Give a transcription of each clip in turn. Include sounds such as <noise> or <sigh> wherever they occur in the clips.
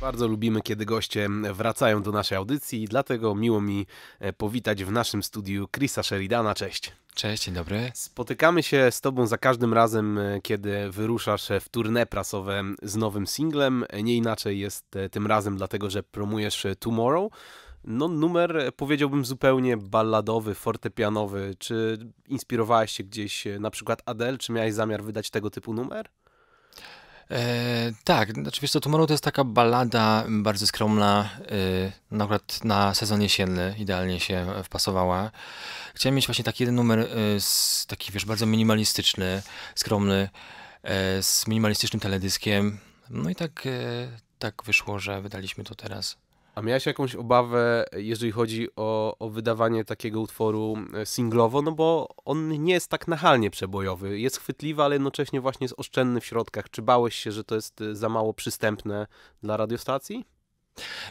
Bardzo lubimy, kiedy goście wracają do naszej audycji, dlatego miło mi e, powitać w naszym studiu Chrisa Sheridana. Cześć. Cześć, dzień dobry. Spotykamy się z Tobą za każdym razem, e, kiedy wyruszasz w tournée prasowe z nowym singlem. Nie inaczej jest e, tym razem, dlatego że promujesz Tomorrow. No, numer powiedziałbym zupełnie balladowy, fortepianowy. Czy inspirowałeś się gdzieś na przykład Adel, Czy miałeś zamiar wydać tego typu numer? E, tak, znaczy Tomorrow to jest taka balada bardzo skromna, e, na przykład na sezon jesienny idealnie się wpasowała. Chciałem mieć właśnie taki jeden numer, e, z, taki wiesz, bardzo minimalistyczny, skromny, e, z minimalistycznym teledyskiem. No i tak, e, tak wyszło, że wydaliśmy to teraz. A miałeś jakąś obawę, jeżeli chodzi o, o wydawanie takiego utworu singlowo, no bo on nie jest tak nachalnie przebojowy, jest chwytliwy, ale jednocześnie właśnie jest oszczędny w środkach. Czy bałeś się, że to jest y, za mało przystępne dla radiostacji?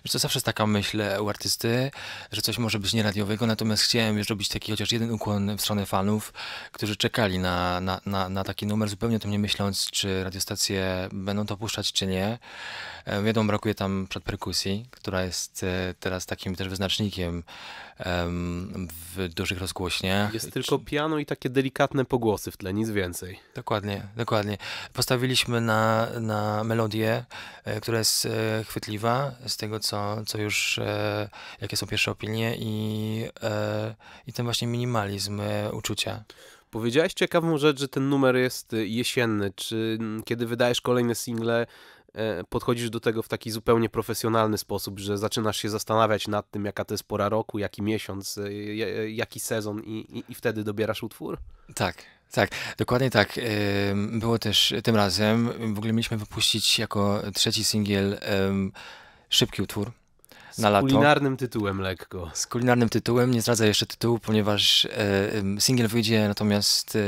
Wiesz co, zawsze jest taka myśl e, u artysty, że coś może być nieradiowego, natomiast chciałem już robić taki chociaż jeden ukłon w stronę fanów, którzy czekali na, na, na, na taki numer, zupełnie o tym nie myśląc, czy radiostacje będą to puszczać, czy nie. E, wiadomo, brakuje tam przedperkusji, która jest e, teraz takim też wyznacznikiem w dużych rozgłośniach. Jest tylko piano i takie delikatne pogłosy w tle, nic więcej. Dokładnie, dokładnie. Postawiliśmy na, na melodię, która jest chwytliwa, z tego, co, co już, e, jakie są pierwsze opinie i, e, i ten właśnie minimalizm e, uczucia. Powiedziałeś ciekawą rzecz, że ten numer jest e, jesienny. Czy kiedy wydajesz kolejne single, e, podchodzisz do tego w taki zupełnie profesjonalny sposób, że zaczynasz się zastanawiać nad tym, jaka to jest pora roku, jaki miesiąc, e, jaki sezon i, i, i wtedy dobierasz utwór? Tak, tak, dokładnie tak. Było też tym razem, w ogóle mieliśmy wypuścić jako trzeci singiel Szybki utwór na lato. Z kulinarnym tytułem lekko. Z kulinarnym tytułem, nie zdradzę jeszcze tytułu, ponieważ e, singiel wyjdzie, natomiast e,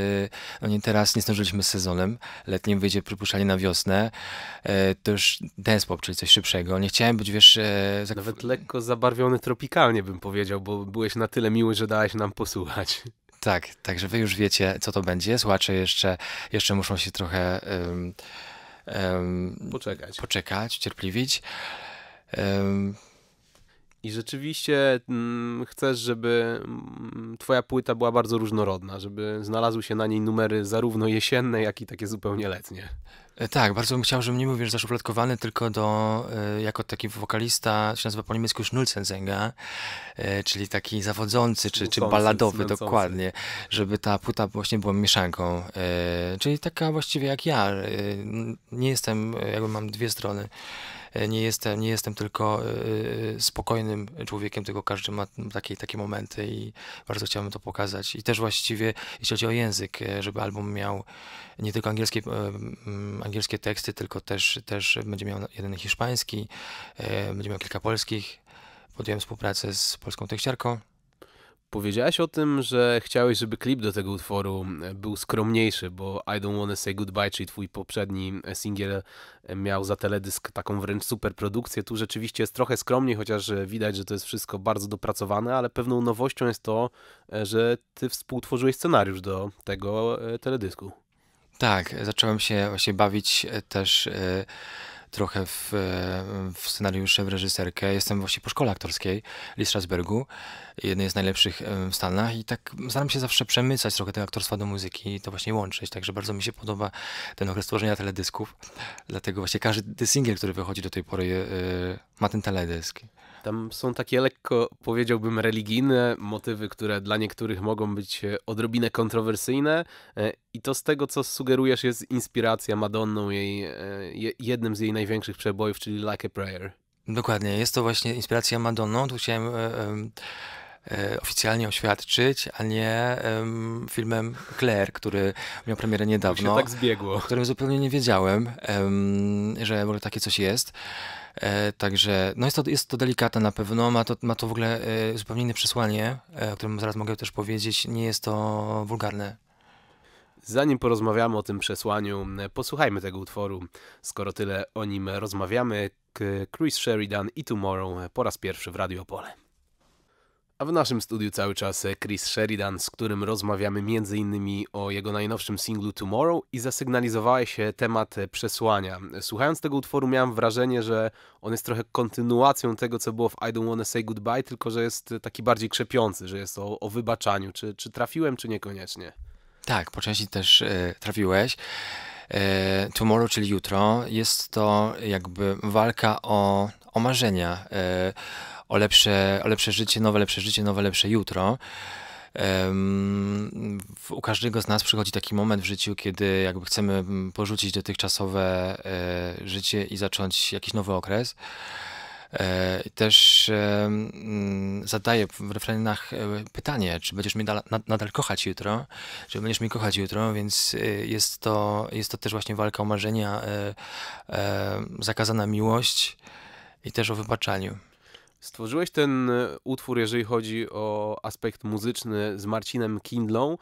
no nie, teraz nie zdążyliśmy z sezonem letnim, wyjdzie przypuszczalnie na wiosnę. E, to już dance pop, czyli coś szybszego. Nie chciałem być, wiesz... E, Nawet lekko zabarwiony tropikalnie bym powiedział, bo byłeś na tyle miły, że dałeś nam posłuchać. Tak, także wy już wiecie, co to będzie. Słuchacze jeszcze, jeszcze muszą się trochę... Um, um, poczekać. Poczekać, cierpliwić. I rzeczywiście mm, chcesz, żeby mm, twoja płyta była bardzo różnorodna, żeby znalazły się na niej numery zarówno jesienne, jak i takie zupełnie letnie. E, tak, bardzo bym chciał, żebym nie mówił, że zaszufladkowany, tylko do, e, jako taki wokalista, się nazywa po niemiecku Schnulzensänger, e, czyli taki zawodzący, czy, czy baladowy, dokładnie, żeby ta płyta właśnie była mieszanką, czyli taka właściwie jak ja, nie jestem, jakby mam dwie strony, nie jestem, nie jestem tylko spokojnym człowiekiem, tylko każdy ma takie, takie momenty i bardzo chciałbym to pokazać. I też właściwie, jeśli chodzi o język, żeby album miał nie tylko angielskie, angielskie teksty, tylko też, też będzie miał jeden hiszpański, e, będzie miał kilka polskich. Podjąłem współpracę z polską tekściarką. Powiedziałaś o tym, że chciałeś, żeby klip do tego utworu e, był skromniejszy, bo I Don't Wanna Say Goodbye, czyli twój poprzedni e, singiel miał za teledysk taką wręcz super produkcję. Tu rzeczywiście jest trochę skromniej, chociaż widać, że to jest wszystko bardzo dopracowane, ale pewną nowością jest to, że ty współtworzyłeś scenariusz do tego teledysku. Tak, zacząłem się właśnie bawić e, też e, trochę w, e, w scenariusze, w reżyserkę. Jestem właśnie po szkole aktorskiej w Strasbergu, jednej z najlepszych w Stanach i tak staram się zawsze przemycać trochę tego aktorstwa do muzyki i to właśnie łączyć, także bardzo mi się podoba ten okres tworzenia teledysków, dlatego właśnie każdy singiel, który wychodzi do tej pory ma ten teledysk. Tam są takie lekko, powiedziałbym, religijne motywy, które dla niektórych mogą być e, odrobinę kontrowersyjne e, i to z tego, co sugerujesz, jest inspiracja Madonną, jej, e, jednym z jej największych przebojów, czyli Like a Prayer. Dokładnie, jest to właśnie inspiracja Madonną. Tu chciałem E, oficjalnie oświadczyć, a nie um, filmem Claire, który miał premierę niedawno. tak zbiegło. O którym zupełnie nie wiedziałem, um, że ogóle takie coś jest. E, także no jest, to, jest to delikatne na pewno, ma to, ma to w ogóle e, zupełnie inne przesłanie, e, o którym zaraz mogę też powiedzieć. Nie jest to wulgarne. Zanim porozmawiamy o tym przesłaniu, posłuchajmy tego utworu. Skoro tyle o nim rozmawiamy, Chris Sheridan i Tomorrow e, po raz pierwszy w Radio Opole. A w naszym studiu cały czas e, Chris Sheridan, z którym rozmawiamy m.in. o jego najnowszym singlu Tomorrow i zasygnalizowałeś e, temat e, przesłania. Słuchając tego utworu miałem wrażenie, że on jest trochę kontynuacją tego, co było w I Don't Wanna Say Goodbye, tylko że jest taki bardziej krzepiący, że jest o, o wybaczaniu. Czy, czy trafiłem, czy niekoniecznie? Tak, po części też y, trafiłeś. Y, tomorrow, czyli jutro, jest to jakby walka o, o marzenia, y, o lepsze, o lepsze życie, nowe lepsze życie, nowe lepsze jutro. u każdego z nas przychodzi taki moment w życiu, kiedy jakby chcemy mm, porzucić dotychczasowe e, życie i zacząć jakiś nowy okres. E, też zadaję w refrenach e, pytanie, czy będziesz mnie nadal kochać jutro, czy będziesz mnie kochać jutro, więc jest to, jest to też właśnie walka o marzenia, zakazana miłość i też o wybaczaniu. Stworzyłeś ten e, utwór, jeżeli chodzi o aspekt muzyczny, z Marcinem Kindlą.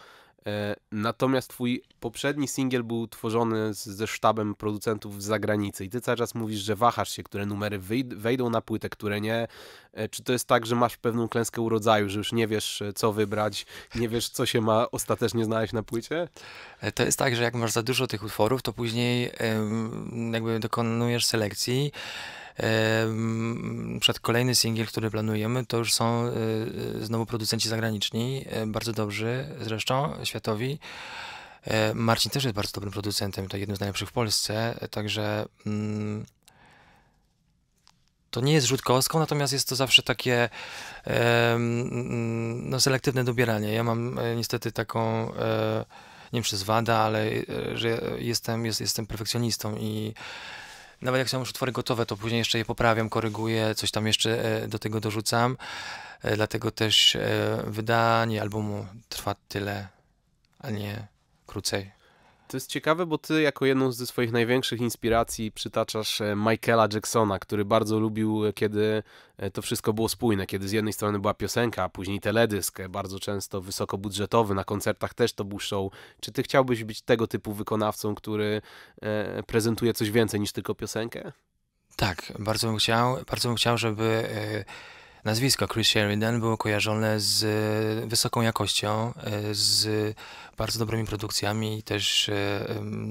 E, natomiast twój poprzedni singiel był tworzony z, ze sztabem producentów z zagranicy i ty cały czas mówisz, że wahasz się, które numery wejdą na płytę, które nie. E, czy to jest tak, że masz pewną klęskę urodzaju, że już nie wiesz, co wybrać, nie wiesz, co się ma ostatecznie znaleźć na płycie? To jest tak, że jak masz za dużo tych utworów, to później jakby dokonujesz selekcji przed kolejny singiel, który planujemy, to już są e, e, znowu producenci zagraniczni, e, bardzo dobrzy zresztą, światowi. Marcin też jest bardzo dobrym producentem, to jednym z najlepszych w Polsce, także mm, to nie jest rzut kostką, natomiast jest to zawsze takie mm, no, selektywne dobieranie. Ja mam niestety taką, nie wiem czy to jest wada, ale że jestem, jest, jestem perfekcjonistą i nawet jak są już utwory gotowe, to później jeszcze je poprawiam, koryguję, coś tam jeszcze e, do tego dorzucam. E, dlatego też e, wydanie albumu trwa tyle, a nie krócej. To jest ciekawe, bo ty jako jedną ze swoich największych inspiracji przytaczasz e, Michaela Jacksona, który bardzo lubił, e, kiedy e, to wszystko było spójne, kiedy z jednej strony była piosenka, a później teledysk, bardzo często wysokobudżetowy, na koncertach też to był show. Czy ty chciałbyś być tego typu wykonawcą, który prezentuje coś więcej niż tylko piosenkę? Tak, bardzo bym chciał, bardzo bym chciał żeby Nazwisko Chris Sheridan było kojarzone z e, wysoką jakością, e, z bardzo dobrymi produkcjami i też e,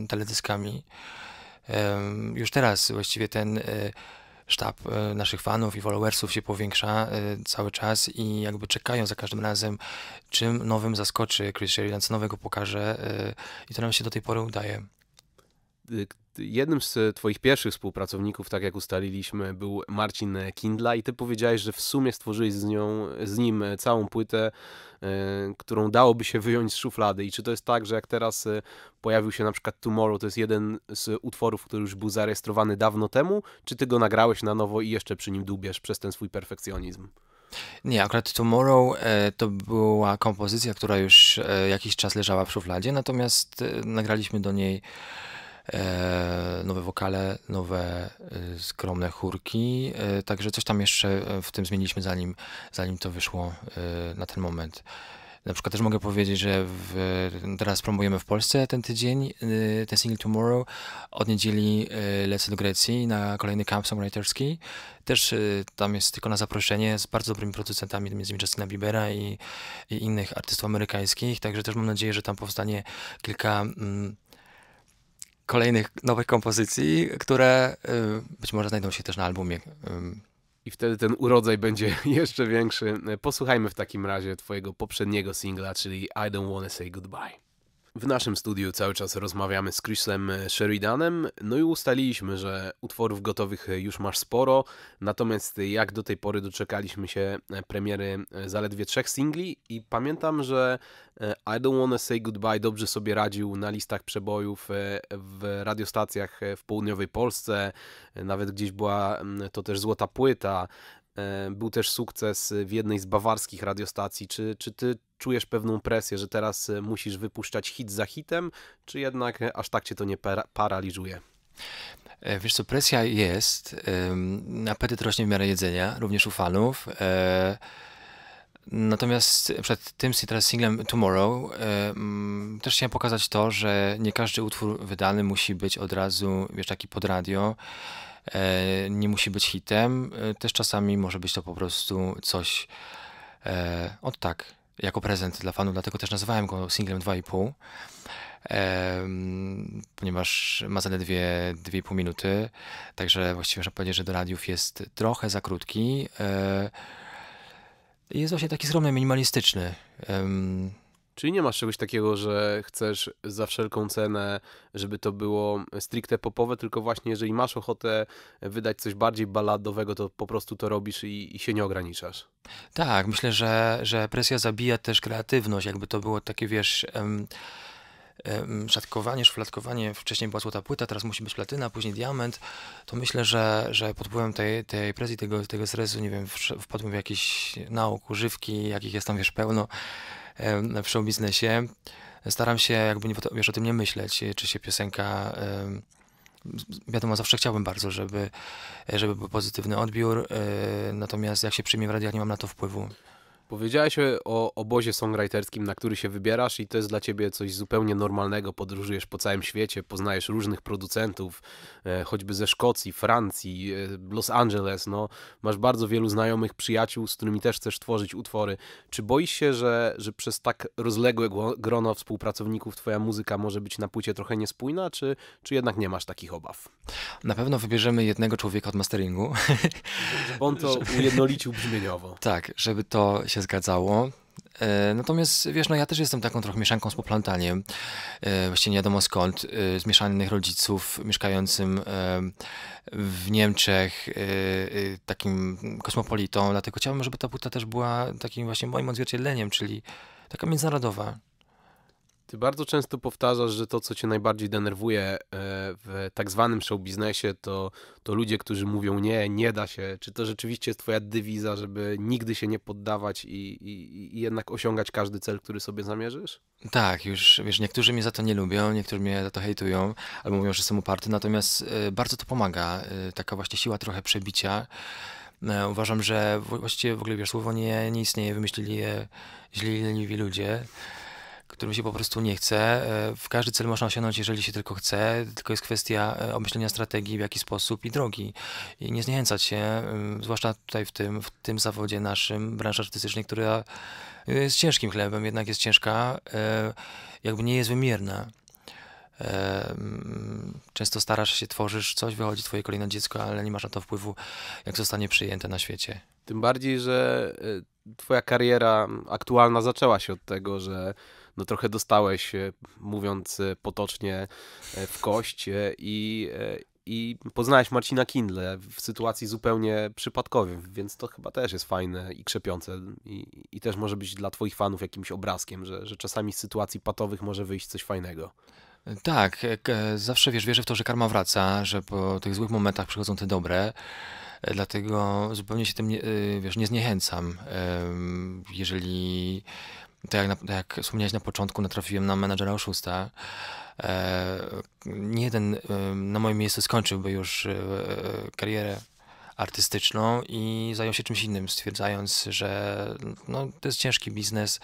teledyskami. Już teraz właściwie ten sztab naszych fanów i followersów się powiększa cały czas i jakby czekają za każdym razem, czym nowym zaskoczy Chris Sheridan, co nowego pokaże i to nam się do tej pory udaje y, jednym z Twoich pierwszych współpracowników, tak jak ustaliliśmy, był Marcin Kindla i Ty powiedziałeś, że w sumie stworzyłeś z, nią, z nim całą płytę, e, którą dałoby się wyjąć z szuflady. I czy to jest tak, że jak teraz e, pojawił się na przykład Tomorrow, to jest jeden z utworów, który już był zarejestrowany dawno temu, czy Ty go nagrałeś na nowo i jeszcze przy nim dubiesz przez ten swój perfekcjonizm? Nie, akurat Tomorrow e, to była kompozycja, która już e, jakiś czas leżała w szufladzie, natomiast e, nagraliśmy do niej E, nowe wokale, nowe y, skromne chórki. E, także coś tam jeszcze e, w tym zmieniliśmy, zanim, zanim to wyszło na ten moment. Na przykład też mogę powiedzieć, że w, teraz promujemy w Polsce ten tydzień, y, ten single Tomorrow. Od niedzieli y, lecę do Grecji na kolejny camp songwriterski. Też tam jest tylko na zaproszenie z bardzo dobrymi producentami, między innymi Justina Biebera i, i innych artystów amerykańskich. Także też mam nadzieję, że tam powstanie kilka... Mm, kolejnych nowych kompozycji, które y, być może znajdą się też na albumie. I wtedy ten urodzaj będzie <laughs> jeszcze większy. Posłuchajmy w takim razie Twojego poprzedniego singla, czyli I Don't Wanna Say Goodbye. W naszym studiu cały czas rozmawiamy z Chrisem Sheridanem, no i ustaliliśmy, że utworów gotowych już masz sporo, natomiast jak do tej pory doczekaliśmy się premiery zaledwie trzech singli i pamiętam, że e, I Don't Wanna Say Goodbye dobrze sobie radził na listach przebojów e, w radiostacjach w południowej Polsce, nawet gdzieś była mm, to też złota płyta, E, był też sukces w jednej z bawarskich radiostacji. Czy, czy ty czujesz pewną presję, że teraz e, musisz wypuszczać hit za hitem, czy jednak aż tak cię to nie para paraliżuje? E, wiesz co, presja jest. Apetyt rośnie w miarę jedzenia, również u fanów. Natomiast przed tym teraz singlem Tomorrow mm, też chciałem pokazać to, że nie każdy utwór wydany musi być od razu, wiesz, taki pod radio. E, nie musi być hitem, e, też czasami może być to po prostu coś e, od tak, jako prezent dla fanów, dlatego też nazywałem go singlem 2,5, ponieważ ma zaledwie 2,5 minuty, także właściwie można powiedzieć, że do radiów jest trochę za krótki. Jest właśnie taki skromny, minimalistyczny. Czyli nie masz czegoś takiego, że chcesz za wszelką cenę, żeby to było stricte popowe, tylko właśnie jeżeli masz ochotę wydać coś bardziej baladowego, to po prostu to robisz i, i się nie ograniczasz. Tak, myślę, że, że presja zabija też kreatywność, jakby to było takie, wiesz... szatkowanie, szufladkowanie, wcześniej była złota płyta, teraz musi być platyna, później diament, to myślę, że, że pod wpływem tej, tej presji, tego, tego stresu, nie wiem, wpadłem w jakiś nauk, używki, jakich jest tam, wiesz, pełno, w show biznesie, staram się jakby nie, wiesz, o tym nie myśleć, czy się piosenka wiadomo, zawsze chciałbym bardzo, żeby, żeby był pozytywny odbiór, e, natomiast jak się przyjmie w radiach, nie mam na to wpływu. Powiedziałeś o obozie songwriterskim, na który się wybierasz i to jest dla ciebie coś zupełnie normalnego. Podróżujesz po całym świecie, poznajesz różnych producentów, e, choćby ze Szkocji, Francji, e, Los Angeles. No, masz bardzo wielu znajomych, przyjaciół, z którymi też chcesz tworzyć utwory. Czy boisz się, że, że przez tak rozległe grono współpracowników twoja muzyka może być na płycie trochę niespójna, czy, czy jednak nie masz takich obaw? Na pewno wybierzemy jednego człowieka od masteringu. Żeby on to <laughs> ujednolicił brzmieniowo. Tak, żeby to się się zgadzało. E, natomiast wiesz, no ja też jestem taką trochę mieszanką z poplątaniem, e, właściwie nie wiadomo skąd, e, z mieszanych rodziców mieszkającym w Niemczech, takim kosmopolitą, dlatego chciałbym, żeby ta płyta też była takim właśnie moim odzwierciedleniem, czyli taka międzynarodowa, ty bardzo często powtarzasz, że to, co cię najbardziej denerwuje e, w tak zwanym show biznesie, to, to ludzie, którzy mówią nie, nie da się. Czy to rzeczywiście jest twoja dywiza, żeby nigdy się nie poddawać i, i, i jednak osiągać każdy cel, który sobie zamierzysz? Tak, już wiesz, niektórzy mnie za to nie lubią, niektórzy mnie za to hejtują, albo mówią, że jestem uparty, natomiast e, bardzo to pomaga. E, taka właśnie siła trochę przebicia. Uważam, że właściwie w ogóle wiesz, słowo nie, nie istnieje, wymyślili je źli ludzie którym się po prostu nie chce. E, w każdy cel można osiągnąć, jeżeli się tylko chce, tylko jest kwestia e, omyślenia strategii, w jaki sposób i drogi. I nie zniechęcać się, zwłaszcza tutaj w tym, w tym zawodzie naszym, branży artystycznej, która jest ciężkim chlebem, jednak jest ciężka, e, jakby nie jest wymierna. Mm, często starasz się, tworzysz coś, wychodzi twoje kolejne dziecko, ale nie masz na to wpływu, jak zostanie przyjęte na świecie. Tym bardziej, że twoja kariera aktualna zaczęła się od tego, że no trochę dostałeś, e, mówiąc e, potocznie, e, w kość i, i poznałeś Marcina Kindle w sytuacji zupełnie przypadkowej, więc to chyba też jest fajne i krzepiące i, i też może być dla twoich fanów jakimś obrazkiem, że, że czasami z sytuacji patowych może wyjść coś fajnego. Tak, zawsze wiesz, wierzę w to, że karma wraca, że po tych złych momentach przychodzą te dobre, dlatego zupełnie się tym wiesz, nie zniechęcam. Jeżeli tak jak, tak jak wspomniałeś na początku, natrafiłem na menadżera oszusta. E, nie jeden e, na moim miejscu skończyłby już e, e, karierę artystyczną i zajął się czymś innym, stwierdzając, że no, to jest ciężki biznes,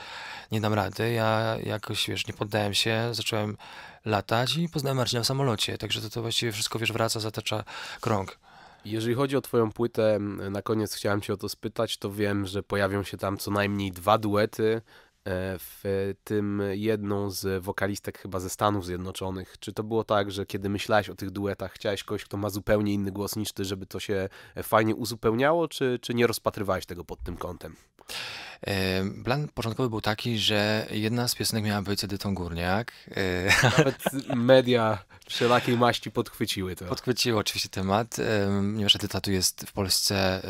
nie dam rady. Ja jakoś, wiesz, nie poddałem się, zacząłem latać i poznałem Marcina w samolocie, także to, to właściwie wszystko, wiesz, wraca, zatacza krąg. Jeżeli chodzi o Twoją płytę, na koniec chciałem Cię o to spytać, to wiem, że pojawią się tam co najmniej dwa duety, E, w tym jedną z wokalistek chyba ze Stanów Zjednoczonych. Czy to było tak, że kiedy myślałeś o tych duetach, chciałeś kogoś, kto ma zupełnie inny głos niż ty, żeby to się e, fajnie uzupełniało, czy, czy nie rozpatrywałeś tego pod tym kątem? E, plan początkowy był taki, że jedna z piosenek miała być Edytą Górniak. <laughs> Nawet media wszelakiej maści podchwyciły to. Podchwyciły oczywiście temat, ponieważ Edyta tu jest w Polsce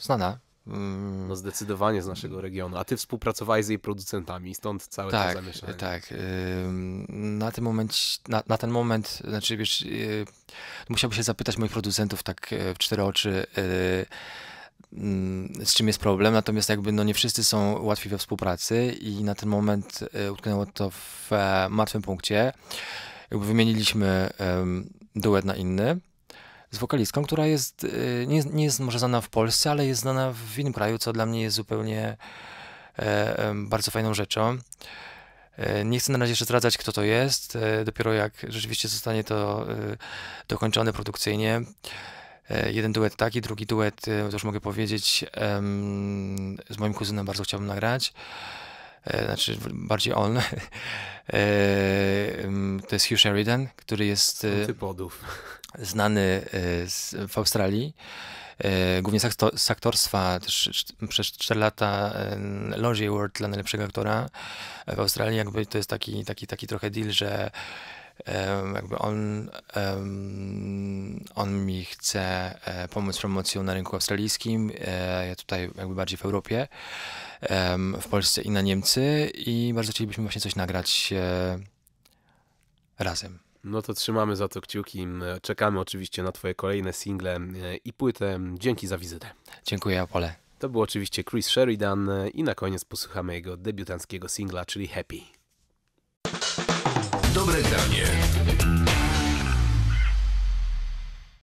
znana Mm. No zdecydowanie z naszego regionu. A ty współpracowałeś z jej producentami, stąd całe tak, to zamieszanie. Tak, na ten moment, na, na ten moment, znaczy wiesz, y, musiałbym się zapytać moich producentów tak e, w cztery oczy, y, mm, z czym jest problem, natomiast jakby no nie wszyscy są łatwi we współpracy i na ten moment e, utknęło to w e, martwym punkcie. Jakby wymieniliśmy duet na inny, z wokalistką, która jest, y, nie, nie jest może znana w Polsce, ale jest znana w innym kraju, co dla mnie jest zupełnie e, bardzo fajną rzeczą. E, nie chcę na razie jeszcze zdradzać, kto to jest, e, dopiero jak rzeczywiście zostanie to dokończone produkcyjnie. Jeden duet taki, drugi duet, to już mogę powiedzieć, z moim kuzynem bardzo chciałbym nagrać. E, znaczy bardziej on, <laughs> e, to jest Hugh Sheridan, który jest e, znany z, w Australii, głównie z, aktor, z aktorstwa, też przez 4 lata Logie Award dla najlepszego aktora w Australii, jakby to jest taki, taki, taki trochę deal, że jakby on, on mi chce e, pomóc promocją na rynku australijskim, e, ja tutaj jakby bardziej w Europie, w Polsce i na Niemcy i bardzo chcielibyśmy właśnie coś nagrać e, razem. No to trzymamy za to kciuki. Czekamy oczywiście na Twoje kolejne single i płytę. Dzięki za wizytę. Dziękuję, Apole. To był oczywiście Chris Sheridan i na koniec posłuchamy jego debiutanckiego singla, czyli Happy. Dobre granie.